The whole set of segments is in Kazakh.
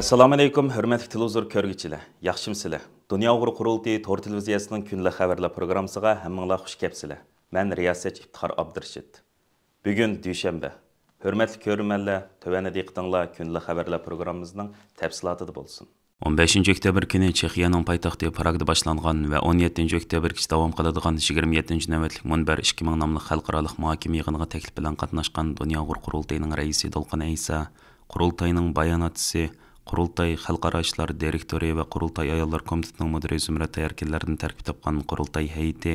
Assalamu alaykum, hörmətli televizor görgüçülər. Yaxşımısınızlar? Dünya Uğur Qurultayı Tor televiziyasının günlük xəbərlər proqramına həmminizlər xoş gəlmisizlər. Mən riyasətçi İftixar Абдыршид. Бүгін дүйшәмбі. Hörmətli көрерменлер, төвәне диқтыңлар күнлі хабарлар программамызның тәфсилаты болсын. 15 октябрь күні Чехияның пайтақты Прагда башланған ва 17 октябрь киче дәвам кылдырылган 27 munbar ikki 2000 nomli халыкаралык мөхәкимә йыгынына taklif bilan qatnashgan dunyo ғұр qurultayining raisi Айса, qurultayning құрылтай халықара иштар директоры ва құрылтай аялдар комитетінің мөдири зумрат эркинлердин тәркиб тапкан құрылтай һәйити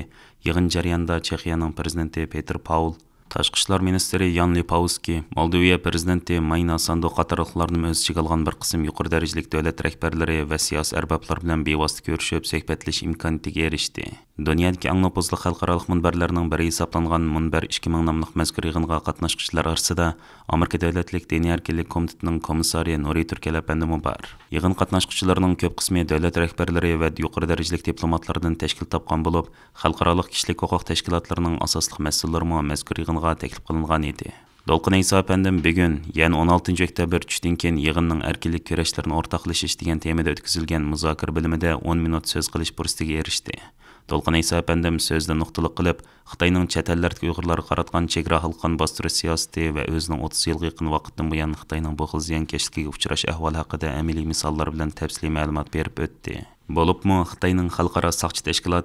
йыгын жарыянда чехияның президенті петер паул ташкы иштер министрі янли пауски молдовия президенті майна санду катарлыклардын өз ичиге алган бир кысым жукур дарежелик дөөлөт рахбарлары ва саясий арбаблар менен бевосита көрүшүп сөйпөтлөш имканатыга эришти дүйнөдөгү эң нопузлуу халкаралык мунбарларынын бири эсептелген мунбар 2000 номлук мезгир жыгынга катнашкычтар арасында америка дөөлөтлүк диний эркиндик комитетинин комиссары нури туркелапандымы бар жыгын катнашкычтардын көп қысмы дөөлөт рахбарлары ва жоғары дәрежелік дипломатлардан тәшкил тапқан болып халықаралық кишилик құқық тәшкилатларынын асаслык мәсьелелери мезгир жыгын долкынга теклип кылынган эди долкун эйса апендим бүгүн яны 16 октябрь түштөн кийин әркелік эркиндик күрөшлөрүн ортаклашыш деген темада өткізілген музакир білімінде 10 минут сөз қылыш бурстуга эришти толкын эйса апендим сөздү нукталык кылып кытайнын чет элдердеги уйгурларга караткан чек ара халкын бастыруу саясаты ва өзүнүн 30 жылга жакын убакыттан буян кытайнын бул кыл зыянкечиликке учураш ахвал хакында амилий мисаллар менен тапсилий маалымат берип өттү Болупму Хытайның халыкара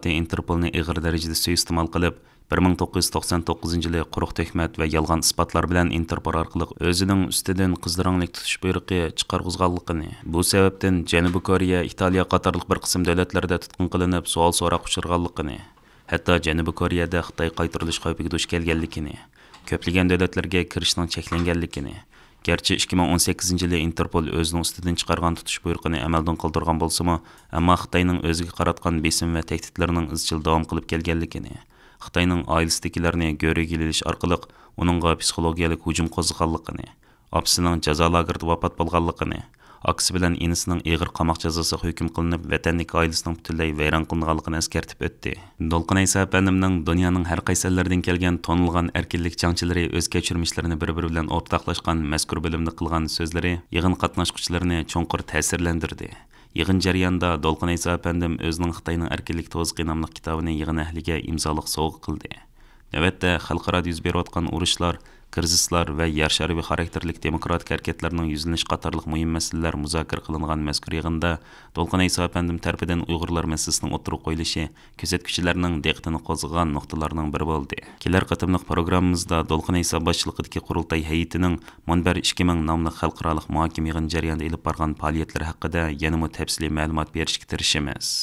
Интерполны игыр дәрежеде суйыстымал қылып 1999 жылы құрық техмәт ва ялған испатлар белән Интерпол аркылы өзінің үстедән кыздыраңлык тутыш буйрыгы чыгаргызганлыгын. Бұл сәбәптән Җәнүб Корея, Италия катарлык бір кысым дәүләтләрдә тұтқын кылынып, суал сорак учырганлыгын, хәтта Җәнүб Кореяда Хытай қайтырлыш хәвефигә душ келгәнлыгын, көплегән дәүләтләргә киришнең чәкләнгәнлыгын, Gerçi 2018 yılı Interpol özünün üstüden çıkargan tutuş buyruğunu əməldən qıldırgan bolsa mı, amma Xitayının özüge qaratqan besim və təhdidlərinin izçil davam қылып gəlgənligini, Қытайның айылыстыкилерне көре келелиш арқылық оныңға психологиялық hujum қозғаллығыны, апсының жаза лагерде вапат болғанлығыны, аксы белән енісінің егір қамақ жазасы hukm қылынып, ватандық айылысының бүтілдей вайран қылынғанлығын әскертіп өтті. Долқын Айса пәнімнің дүнияның һәр қайсәлләрдән келген тонылған әркинлек чаңчылары өз кечірмишләрен бір-бірі белән ортаклашкан мәзкур білімді қылған сөзләре йыгын катнашкычларны чоңқыр тәсірлендірді. Иғын жарианда Долқын Айса Апендім өзінің Қытайның әркелік тоз қинамлық китабыны иғын әхліге имзалық соғы қылды. Нәвәтте қалқыра дүзбер отқан ұрышлар кризислар ва яршарби характерлик демократик аракеттернең юзлеш катарлык мөһим мәсьәләләр музакир кылынган мәзкур йыгында Толкын Айса әфәндем тарафыдан уйгырлар мәсьәләсенең отыру коелышы күзәткүчләрнең диктын козган нукталарның бер булды. Киләр кытымлык программамызда Толкын Айса башчылыгындагы курултай һәйәтенең Монбар 2000 номлы халыкаралык мөхәкәмә йыгын җарыянда элеп барган фәалиятләре хакында янымо тәфсилий мәгълүмат беришкә тырышабыз.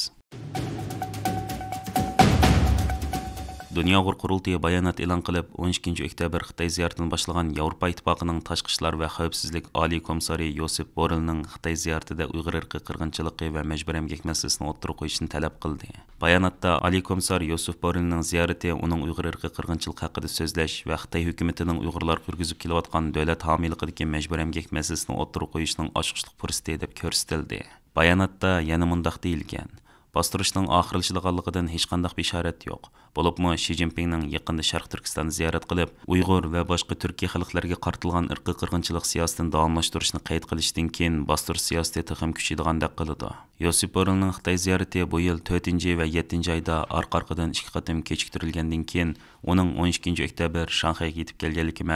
Дөньягур құрылтыйы баянат элан қылып, 12 өктәбір Қытай зияртын башылған Европа Итпақының ташқышлар вә қауіпсізлік али комиссары Йосип Борелнің Қытай зияртыда ұйғыр ірқі қырғыншылықы вә мәжбүрәмгек мәселесін отыру қойышын тәләп қылды. Баянатта али комиссар Йосип Борелнің зияреті оның ұйғыр ірқі қырғыншылық хақыды сөзләш вә Қытай үкіметінің ұйғырлар жүргізіп келіп атқан дәулет хамилықыдекі ашқышлық деп Баянатта яны باستۇرۇشنىڭ ئاخىرلىشىدىغانلىقىدىن ھېچقانداق بېشارەت يوق بولۇپمۇ شي جىنپىڭنىڭ يېقىندا شەرق تۈركىستاننى زىيارەت قىلىپ ئۇيغۇر ۋە باشقا تۈركىي خەلقلەرگە قارىتىلغان ئىرقىي قىرغىنچىلىق سىياسىتىنى داۋاملاشتۇرۇشنى قەيد قىلىشتىن كېيىن باستۇرۇش سىياسىتى تېخىمۇ كۈچىيىدىغاندەك قىلىدۇ يوسىپ بورىلنىڭ خىتاي زىيارىتى بۇ يىل تۆتىنچى ۋە يەتتىنچى ئايدا ئارقا ئارقىدىن ئىككى قېتىم كېچىكتۈرۈلگەندىن كېيىن ئۇنىڭ ئون ئىككىنچى ئۆكتەبىر شاڭخەيگە يېتىپ كەلگەنلىكى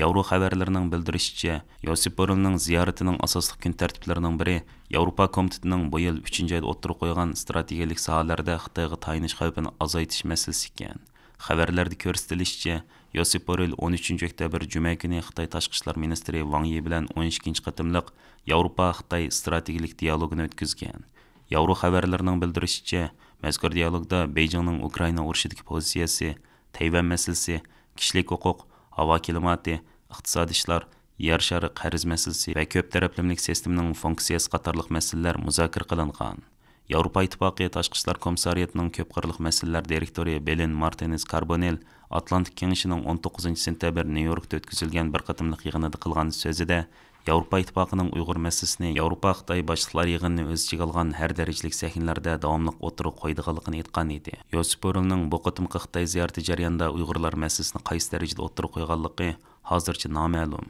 Еуро хабарларының білдірішчі, Йосип Борылның зияретінің асаслық күн тәртіплерінің бірі, Еуропа комитетінің бұл ел 3-ші айды отырып қойған стратегиялық сахаларда Қытайға тайыныш қаупін азайтыш мәселесі екен. Хабарларда көрсетілішчі, Йосип Борел 13 октябрь жұма күні Қытай ташқы істер министрі Ван Йи білән 12-ші қатымлық Еуропа-Қытай стратегиялық диалогын өткізген. Еуро хабарларының білдірішчі, мәзкүр диалогда Бейжіңнің Украина ұршыдық позициясы, Тайвань мәселесі, кішілік құқық Ава климаты ықтисад ишлар ер шары қәріз мәселесі функциясы қатарлық мәселелер музакір қылынған еуропа ітпақы ташқы ішлар комиссариятының көп қырлық мәселелер директоры белен мартенес карбонел атлантик кеңесінің 19 сентябрь нью йоркте өткізілген бір қатымлық қылған сөзіде Еуропа Итбақының ұйғыр мәсісіне Еуропа Қытай башылар еғінің өз жег алған әр дәрежілік сәхінлерді дауымлық отыру қойдығылығын етқан еді. Йосип Бөрілінің бұқы тұмқы Қытай зиярты жарянда ұйғырлар мәсісіні қайыс дәрежілі отыру қойғалықы ғазірші нам әлім.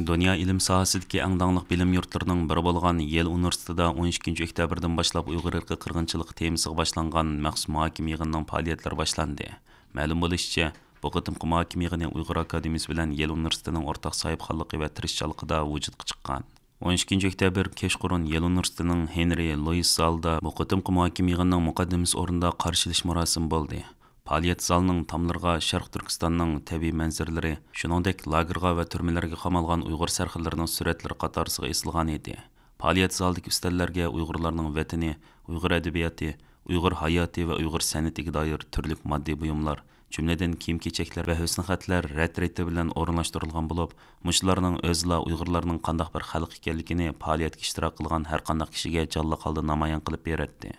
Дөния үлім сағасыдке әңданлық білім үртірінің бір болған ел университеті 13-кінші өктәбірдің башылап ұйғыр үркі қырғыншылық темісіғ башланған мәқсіма кемегінің пағалиетлер башланды. Мәлім болышчы, бу кытымкы махакиме генә уйгыр академиясе белән ел университетының ортак саепханлыгы ва тырышчалыгыда вujudка чыккан 12 октябрь кешқұрын ел университетінің Хенри Луис залда бұл қытымқы мұхаким йығынның мұқаддиміс орнында қаршылыш мұрасым болды. Палиет залының тамлырға Шарқ Түркістанның тәбі мәнзірлері, шыныңдек лагерға вә түрмелерге қамалған ұйғыр сәрқілерінің сүретлері қатарсыға есілған еді. Палиет залдық үстәллерге ұйғырларның вәтіні, ұйғыр әдебиеті, ұйғыр хаяты вә ұйғыр сәнетігі дайыр түрлік мадди бұйымлар, jumladan kiyim kechaklar va husn xatlar rad rati bilan o'rinlashtirilgan bo'lib mushlarning o'zla uyg'urlarning qandaq bir xalq ekanligini faoliyatga ishtirok qilgan har qandaq kishiga jalla holda namoyon qilib beradi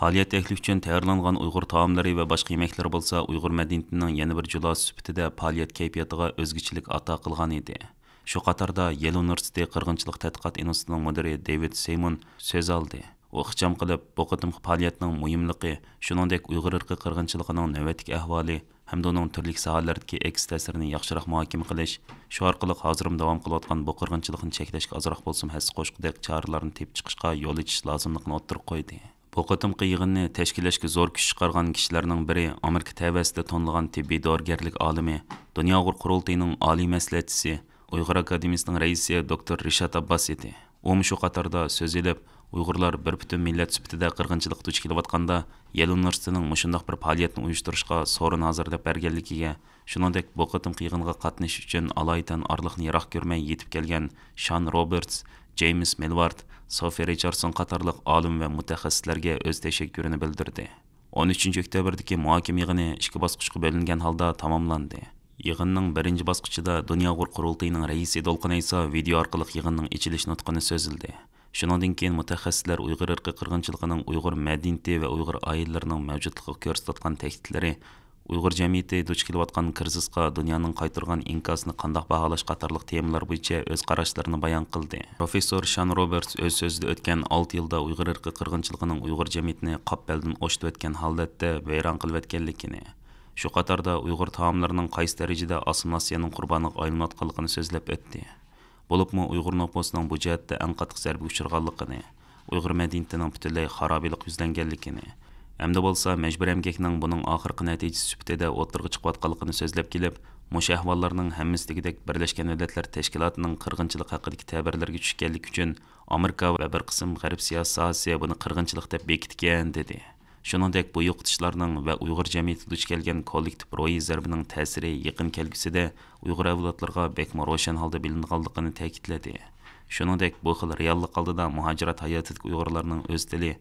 faoliyat taklif uchun tayyorlangan uyg'ur taomlari va boshqa yemaklar bo'lsa uyg'ur madaniyatining yana bir jilosi sifatida faoliyat kayfiyatiga o'zgichilik ato qilgan edi shu qatorda yel universiteti qirg'inchilik tadqiqot institutining mudiri devid seymon so'z oldi o'xcham qilib bu qatimqi faoliyatning muhimligi shuningdek uyg'ur irqi qirg'inchiligining navbatdagi ahvoli hamda uning turli sohalardagi eks ta'sirini yaxshiroq muhokama qilish shu orqali hozirim davom qilayotgan bu qirg'inchilikni cheklashga ozroq bo'lsin his qo'shqudek choralarni tepib chiqishga yo'l ichish lozimligini o'ttirib qo'ydi bu qatimqi yig'inni tashkillashga zo'r kuch chiqargan kishilarning biri amerika tavasida to'nilgan tibbiy dorigarlik olimi dunyo qurultiyining oliy maslahatchisi uyg'ur akademiyasining raisi doktor rishat abbos edi u shu qatorda so'z ilib uyg'urlar bir butun millat sifatida qirg'inchilikka duch kelayotganda ел universitetining мұшындақ bir faoliyatni uyushtirishga sorin hozirlab berganligiga shuningdek bu qatimqi қатныш qatnashish uchun алайтан orliqni көрмей ko'rmay yetib kelgan shan roberts Мелвард, melvard sofi richardson қатарлық olim va mutaxassislarga o'z tashakkurini bildirdi 13 oktyabrdagi muhokama yig'ini ішкі bosqichga bo'lingan holda tamomlandi yig'inning birinchi bosqichida dunyo g'ur raisi do'lqin Айса video арқылық yig'inning ichilish Шынадың кейін мұтәқәсілер ұйғыр үрқы қырғыншылғының ұйғыр мәдинте вә ұйғыр айылларының мәвжетліғі көрсетілген тәкітілері, ұйғыр жәмейте дұш келуатқан кірзісқа дүнияның қайтырған инкасыны қандақ бағалаш қатарлық темілер бойынша өз қарашыларыны баян қылды. Профессор Шан Робертс өз сөзді өткен 6 елда ұйғыр үрқы қырғыншылғының ұйғыр жәмейтіне қаппәлдің ошты өткен халдетті бәйран қылып өткенлікіне. Шу қатарда ұйғыр тағамларының қайс дәрежеде асымнасияның құрбанық айылматқылығыны сөзіліп өтті болыпмы ئۇيغۇر نوپۇسىنىڭ بۇ جەھەتتە ئەڭ قاتتىق زەربە ئۇچرىغانلىقىنى ұйғыр مەدەنىيىتىنىڭ پۈتۈنلەي خارابىلىق يۈزلەنگەنلىكىنى Әмді болса, مەجبۇر ئەمگەكنىڭ бұның ақырқы نەتىجىسى سۈپىتىدە отырғы چىقىۋاتقانلىقىنى سۆزلەپ келіп, мұш әхваларының ھەممىسى دېگۈدەك بىرلەشكەن مىللەتلەر تەشكىلاتىنىڭ قىرغىنچىلىق ھەققىدىكى تەبىرلەرگە چۈشكەنلىكى ئۈچۈن ئامېرىكا shuningdek bu yo'qitishlarning va uyg'ur jamiyatida duch kelgan kollektiv тәсірі zarbining ta'siri yaqin kelgusida uyg'ur avlodlarga bekmi ro'shan holda ta'kidladi shuningdek bu xil reallik oldida muhojirat hayotidagi uyg'urlarning o'z tili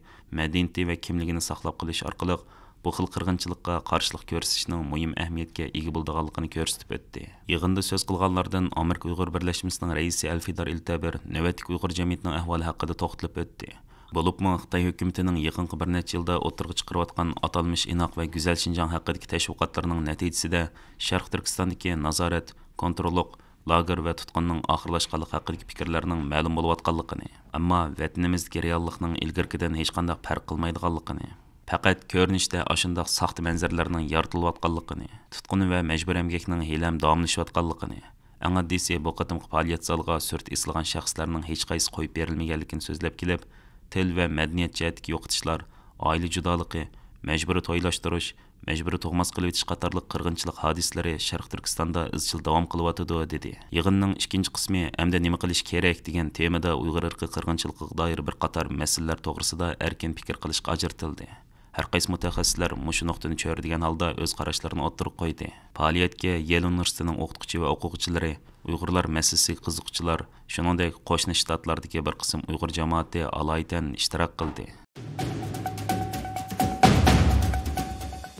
va kimligini saqlab orqali bu xil qirg'inchilikqa qarshilik ko'rsatishning muhim ega ko'rsatib o'tdi so'z qilganlardan uyg'ur raisi iltabir uyg'ur ahvoli haqida Болупмы Қытай үкіметінің якынкы bir нече жылда отырғы чыгарып аткан аталмыш инак ва гүзәл Шинжаң хакыдагы тәшвиқатларының нәтижесендә Шәрқ Түркистандагы назарат, контролық, лагер ва туткынның ахырлашканлыгы хакыдагы фикерләрнең мәлім булып атканлыгын, әмма ватанымыздагы реаллыкның илгеркедән һеч кандай faqat ko'rinishda ashundoq soxta manzarlarning yoritilayotganligini tutquni va majbur emgakning hiylam davomlashayotganligini eng oddiysi hech qo'yib berilmaganligini til ve madaniyat jihatidagi yo'qitishlar oila judoligi majburiy to'ylashtirish majburiy tug'mas qilib etish qatorliq qirg'inchilik hodislari sharq turkistonda izchil davom qilyotidi dedi yig'inning ikkinchi qismi hamda nima qilish kerak degan temada uyg'ur irqi qirg'inchiligiga doir bir qator masalalar to'g'risida erkin fikr qilishga ajratildi har qaysi mutaxassislar mushu nuqtani cho'ridigan holda o'z qarashlarini o'ttirib qo'ydi faoliyatga yel universitetining o'qituvchi va o'quvchilari uyg'urlar masisiy qiziqchilar shuningdek qo'shni shtatlardagi bir qism uyg'ur jamoati alaytan ishtirok qildi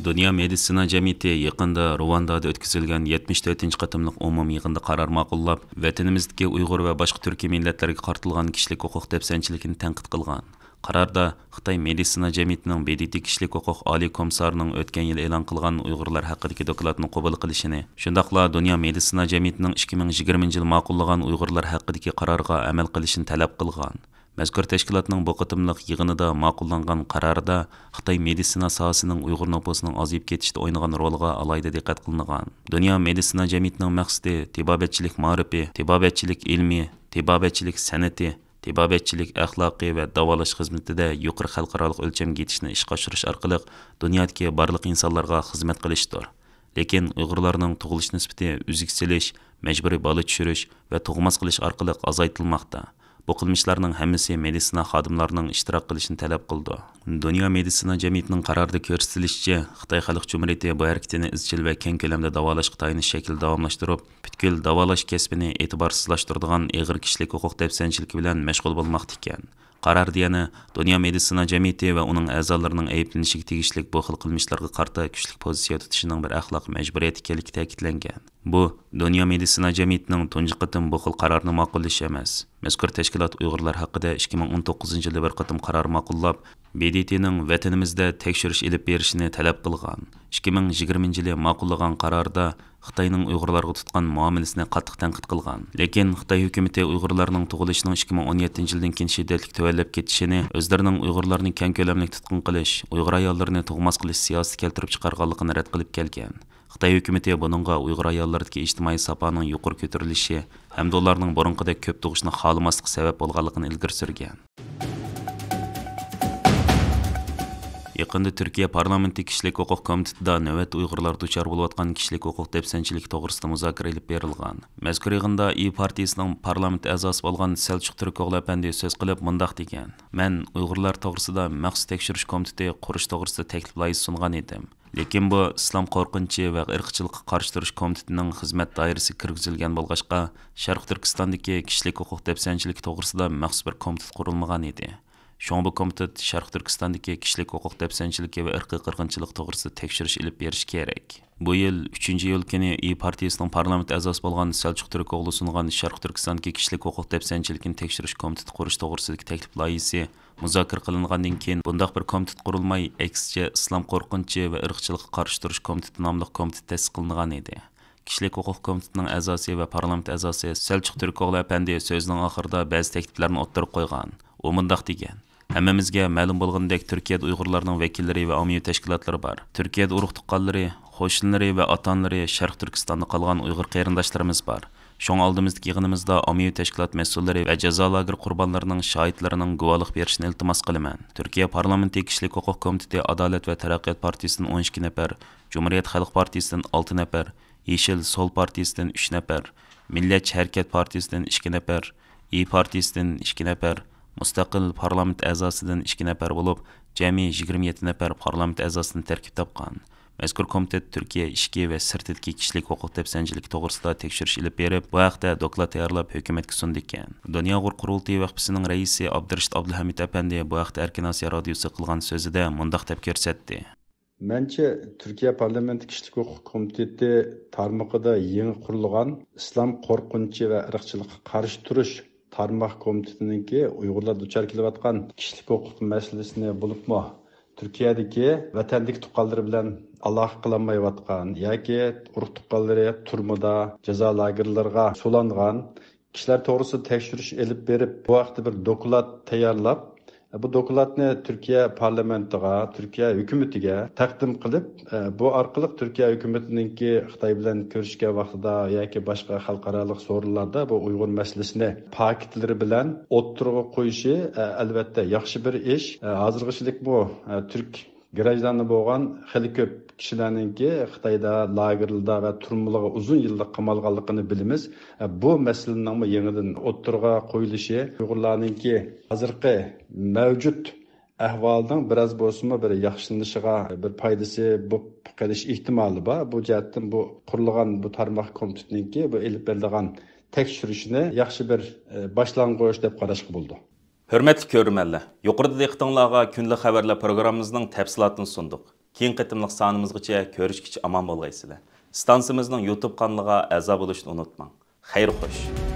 dunyo meditsina jamiyati yaqinda ruvandada o'tkazilgan 74 to'rtinchi qatimliq umumiy yig'inda qaror ma'qullab vatanimizdagi uyg'ur va boshqa turkiy millatlarga qartilgan kishilik huquq dafsanchiligini tanqid qilgan қарарда қытай медицина җәмгыятенең бедеті кішілік құқық али комиссарының өткен ел элан қылған ұйғырлар хакындагы докладны қобыл қылышыны шындақла дүния медицина җәмгыятенең 2020 жыл мақуллаган ұйғырлар хакындагы карарга әмәл кылышын таләп қылған Мәзкур тәшкилатның бу кытымлык йыгынында мақулланган қарарда қытай медицина саласының ұйғыр нопосының азып кетиште ойнаған ролға алайды деқат кылынган. дүния медицина җәмгыятенең максаты тибабетшілік маарифы, тибабетшілік илми, тибабетшілік сәнәте tibobatchilik axloqiy va davolash xizmatida yuqori xalqaroliq o'lchamga yetishni ishga oshirish orqali dunyodagi barliq insonlarga xizmat qilishdir lekin uyg'urlarning tug'ilish nisbati uzuk silish majburiy bola tushirish va tug'mas qilish orqali azaytilmoqda бұл кылмышлардын хамысы медицина қадымларының іштірақ қылышын талап қылды. Дүния медицина жәмейтінің қарарды көрсөтүлүшүнчө Қытай қалық жүміреті бу әркетіні үзчіл ва кен көлөмдө давалаш Қытайыны шекіл давамлаштырып бүткіл давалаш кесбини этибарсызлаштырдыган еғір кішілік деп дебсенчилиги менен мешгул Қарар дияны Дония медицина жәмейте вә оның әзаларының әйіптенішік тегішілік бұқыл қылмышларғы қарты күшілік позиция тұтышының бір әқлақ мәжбір келік тәкітленген. Бұл, Дония медицина жәмейтінің тұнжы қытым бұқыл қарарының мақылыш емес. Мәзгүр тәшкілат ұйғырлар хақыда 2019 жылы бір қытым қарар мақұллап, бедетенің вәтінімізді тәкшіріш еліп берішіне тәләп қылған. 2020 жылы мақылыған қарарда Xitayның уйгырларга тоткан муамилесенә катты тәнкыйть кылган. Ләкин Хытай үкіметі уйгырларның тугылышының 2017 елдан кин шиддәтлек төвәлләп кетишене, өздерінің уйгырларны кән көләмлек тоткын кылыш, уйгыр аялларны тугмас кылыш сиясәте келтирип чыгарганлыгын рәт кылып келгән. Хытай хөкүмәте буныңга уйгыр аяллардагы иҗтимаи сапаның юқор көтерилеше һәм дә уларның көп тугышны халымаслык сәбәп булганлыгын илгәр сүрген. Яқынды Түркия парламенттік кішілік оқық комитетіда нөвет ұйғырлар дұчар болу атқан кішілік оқық депсенчілік тоғырысты мұзакыр еліп берілған. Мәзгүр иғында И партиясының парламент әзас болған Сәлчік Түрік оғыл әпәнде сөз қылып мұндақ деген. Мән ұйғырлар тоғырсыда мәқсі текшіріш комитеті құрыш тоғырсы тәкіліп лайыз сұнған едім. Лекен бұ, ислам қорқынчы вәг ұрқычылық қарштырыш комитетінің қызмет дайырысы кіргізілген болғашқа, Шарқ Түркістандық кішілік оқық депсенчілік тоғырсыда мәқсі бір комитет құрылмаған еді. Шоң бұл комитет Шарқ Түркістандығы кішілік құқық дәпсәншілікке вә ұрқы қырғыншылық тоғырсы текшіріш іліп беріш керек. Бұл ел 3-ші ел кені И партиясының парламент әзас болған Сәлчүк Түрік оғлы сұнған Шарқ Түркістандығы кішілік құқық дәпсәншілікін текшіріш комитет құрыш тоғырсыдық тәкліп лайысы muzokir qilingandan keyin bundoq bir komitet qurilmay aksicha islom qo'rqinchi va irqchilikqa qarshi turish komiteti nomli komitet ta'sis qilingan edi kishilik huquq komitetining a'zosi va parlament a'zosi salchuq turko'g'li apandi so'zining oxirida ba'zi takliflarni o'ttirib qo'ygan u mundoq degan Həmməmizgə məlum bolğandək Türkiyədə Uyğurlarının vəkilləri və ammiyə təşkilatları var. Türkiyədə uruq tuqqanları, qoşunları və atanları Şərq Türkistanda qalğan Uyğur qərindaşlarımız var. Şoň aldymyzdaki ýygnymyzda ammiýe təşkilat məsulları we jaza lager qurbanlarynyň şahitlerinin guwalyk berişini iltimas gylyman. Türkiýe Parlamenti Kişilik hukuk komiteti Adalet we Taraqqiyat partiyasidan 12 näpär, Jumhuriyet Halk partiyasidan 6 näpär, Yeşil Sol partiyasidan 3 näpär, Millet Hereket partiyasidan 2 näpär, İYİ partiyasidan 2 näpär, мұстақыл парламент әзасыдан ішкі нәпәр болып, жәме 27 нәпәр парламент әзасын тәркіп тапқан. Мәзгүр комитет Түркия ішке вә сұртетке кішілік оқық деп сәнжілік тоғырсыда іліп беріп, бұяқта әқті докла тәйірліп өкеметкі сұнды екен. Дүния ғұр құрылты өқпісінің рейсі Абдыршт Абдылхамид әпәнде бұяқта әқті әркен Асия радиосы қылған сөзі де мұндақ тәп көрсетті. Менше Түркия парламенті кішілік оқық комитеті тармықыда ең құрылған ұслам қорқыншы вә ұрықшылық қарыш тұрыш tarmoq komitetiniki uyg'urlar duchor kelayotgan kishilik huquq masalasini bo'libmi turkiyadagi vatandagi tuqqanlari bilan aloqa qilolmayotgan yoki urug' tuqqanlari turmada jazo lagerlarga sulangan kishilar to'g'risida tekshirish ilib berib bu vaqtda bir doklad tayyorlab bu dokladni turkiya parlamentiga turkiya hukumatiga taqdim qilib e, bu orqali turkiya hukumatiniki xitoy bilan ko'rishga vaqtida yoki boshqa xalqaroliq so'rinlarda bu uyg'un masalasini paketlari bilan o'ttirg'a qo'yishi e, albatta yaxshi bir ish e, hozirgichilik bu turk grajdanni bo'lgan hali ko'p kishilarninki xitoyda lagerlarda va turmuliga uzun yillik qamalganligini bilimiz. E, bu masalaning yangidan o'ttirg'a qo'yilishi uyg'urlarninki hozirgi mavjud ahvolning biroz bo'lsinmi bir yaxshilanishiga bir foydasi bu qolish ehtimoli bor bu jihatdan bu qurilgan bu tarmoq komitetninki bu ilib berilgan tekshirishni yaxshi bir e, boshlang'ich deb qarashga bo'ldi Хүрметтік көрім әлі! Ёқұрды дейіктіңлаға күнділі қабарлы программыздың тәпсілатын сұндық. Кейін қытымлық саңымызғы көріш күші аман болғай сілі. YouTube қанлыға әзіп ұл үшін Хайр қош!